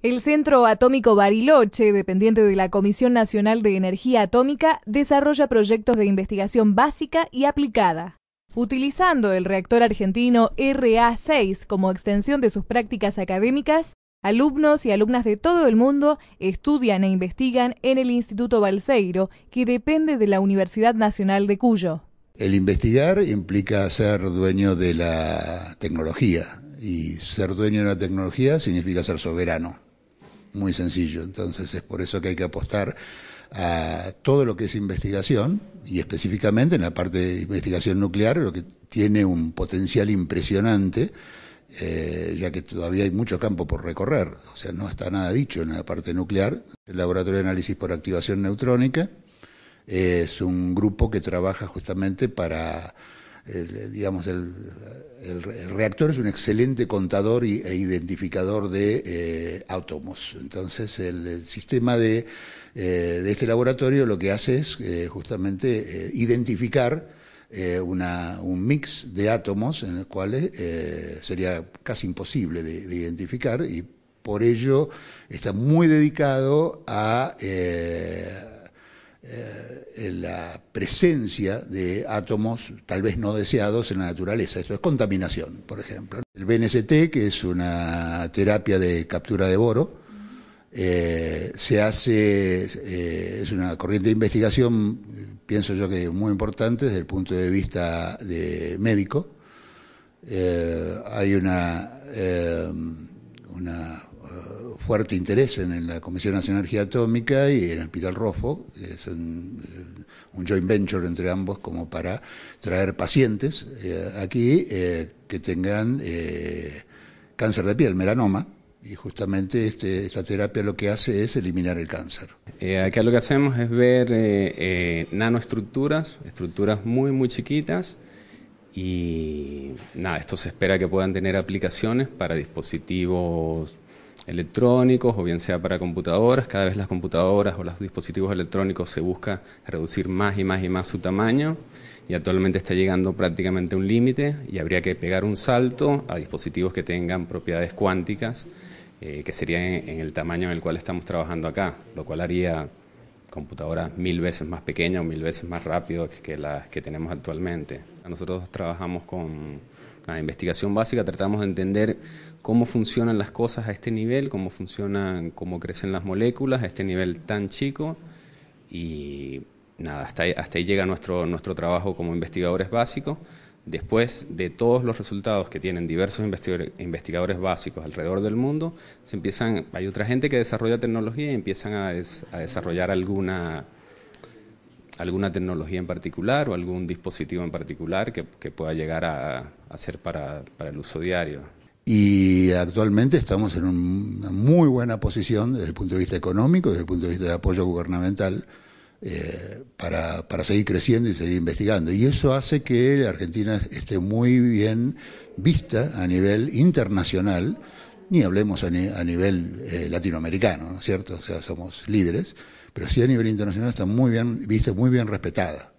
El Centro Atómico Bariloche, dependiente de la Comisión Nacional de Energía Atómica, desarrolla proyectos de investigación básica y aplicada. Utilizando el reactor argentino RA6 como extensión de sus prácticas académicas, alumnos y alumnas de todo el mundo estudian e investigan en el Instituto Balseiro, que depende de la Universidad Nacional de Cuyo. El investigar implica ser dueño de la tecnología, y ser dueño de la tecnología significa ser soberano muy sencillo. Entonces es por eso que hay que apostar a todo lo que es investigación y específicamente en la parte de investigación nuclear, lo que tiene un potencial impresionante, eh, ya que todavía hay mucho campo por recorrer. O sea, no está nada dicho en la parte nuclear. El Laboratorio de Análisis por Activación Neutrónica es un grupo que trabaja justamente para, eh, digamos, el, el, reactor es un excelente contador y, e identificador de átomos. Eh, Entonces, el, sistema eh, de, este laboratorio lo que hace es eh, justamente identificar un mix de átomos en los cuales sería casi imposible de, identificar y por ello está muy dedicado a eh, la presencia de átomos tal vez no deseados en la naturaleza. Esto es contaminación, por ejemplo. El BNST, que es una terapia de captura de boro, eh, se hace, eh, es una corriente de investigación, pienso yo que muy importante desde el punto de vista de médico. hay una fuerte interés en, la Comisión Nacional de Energía Atómica y en el Hospital Rofo, es eh, un, joint venture entre ambos como para traer pacientes eh, aquí eh, que tengan cáncer de piel, melanoma, y justamente este, esta terapia lo que hace es eliminar el cáncer. acá lo que hacemos es ver nanoestructuras, estructuras muy muy chiquitas y nada, esto se espera que puedan tener aplicaciones para dispositivos electrónicos o bien sea para computadoras. Cada vez las computadoras o los dispositivos electrónicos se busca reducir más y más y más su tamaño y actualmente está llegando prácticamente a un límite y habría que pegar un salto a dispositivos que tengan propiedades cuánticas eh, que serían en el tamaño en el cual estamos trabajando acá, lo cual haría computadoras mil veces más pequeñas o mil veces más rápido que las que tenemos actualmente. Nosotros trabajamos con la investigación básica, tratamos de entender cómo funcionan las cosas a este nivel, cómo funcionan, cómo crecen las moléculas a este nivel tan chico y nada, hasta ahí, hasta ahí llega nuestro, nuestro trabajo como investigadores básicos. Después de todos los resultados que tienen diversos investigadores básicos alrededor del mundo, se empiezan, hay otra gente que desarrolla tecnología y empiezan a, desarrollar alguna, alguna tecnología en particular o algún dispositivo en particular que, pueda llegar a, a ser para, para, el uso diario. Y actualmente estamos en una muy buena posición desde el punto de vista económico, desde el punto de vista de apoyo gubernamental, eh, para, para, seguir creciendo y seguir investigando. Y eso hace que Argentina esté muy bien vista a nivel internacional, ni hablemos a, nivel eh, latinoamericano, ¿no es cierto? O sea, somos líderes, pero sí a nivel internacional está muy bien vista, muy bien respetada.